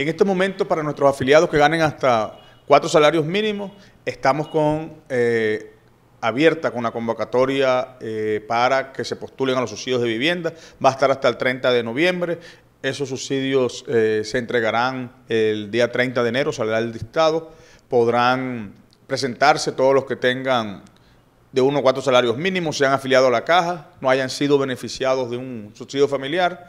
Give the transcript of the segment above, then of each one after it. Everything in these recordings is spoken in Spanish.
En este momento, para nuestros afiliados que ganen hasta cuatro salarios mínimos, estamos con eh, abierta con una convocatoria eh, para que se postulen a los subsidios de vivienda. Va a estar hasta el 30 de noviembre. Esos subsidios eh, se entregarán el día 30 de enero, saldrá el dictado. Podrán presentarse todos los que tengan de uno o cuatro salarios mínimos, sean afiliados a la caja, no hayan sido beneficiados de un subsidio familiar,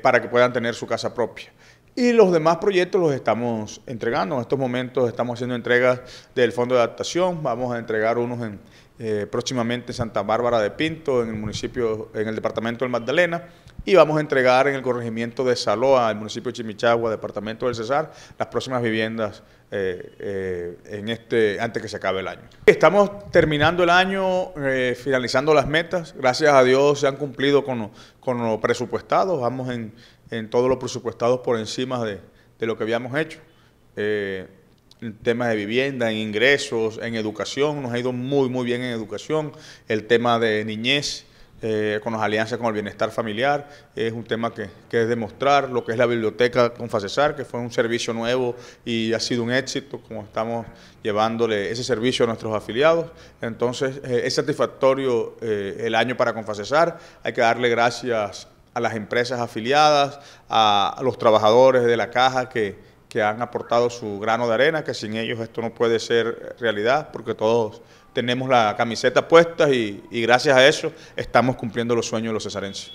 para que puedan tener su casa propia. Y los demás proyectos los estamos entregando. En estos momentos estamos haciendo entregas del Fondo de Adaptación. Vamos a entregar unos en, eh, próximamente en Santa Bárbara de Pinto, en el municipio, en el departamento del Magdalena. Y vamos a entregar en el corregimiento de Saloa, el municipio de Chimichagua, departamento del Cesar, las próximas viviendas eh, eh, en este, antes que se acabe el año. Estamos terminando el año, finalizando las metas. Gracias a Dios se han cumplido con, los presupuestados, Vamos en en todos los presupuestados por encima de, de lo que habíamos hecho. Eh, en temas de vivienda, en ingresos, en educación, nos ha ido muy, muy bien en educación. El tema de niñez, eh, con las alianzas con el bienestar familiar, es un tema que, es demostrar lo que es la biblioteca con que fue un servicio nuevo y ha sido un éxito, como estamos llevándole ese servicio a nuestros afiliados. Entonces, eh, es satisfactorio el año para Confacesar. Hay que darle gracias a las empresas afiliadas, a, los trabajadores de la caja que, han aportado su grano de arena, que sin ellos esto no puede ser realidad, porque todos tenemos la camiseta puesta y, y gracias a eso estamos cumpliendo los sueños de los cesarenses.